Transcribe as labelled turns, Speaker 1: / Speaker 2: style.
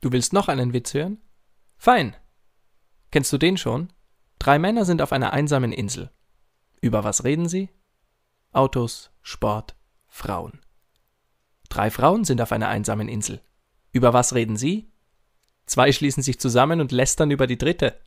Speaker 1: Du willst noch einen Witz hören? Fein. Kennst du den schon? Drei Männer sind auf einer einsamen Insel. Über was reden sie? Autos, Sport, Frauen. Drei Frauen sind auf einer einsamen Insel. Über was reden sie? Zwei schließen sich zusammen und lästern über die dritte.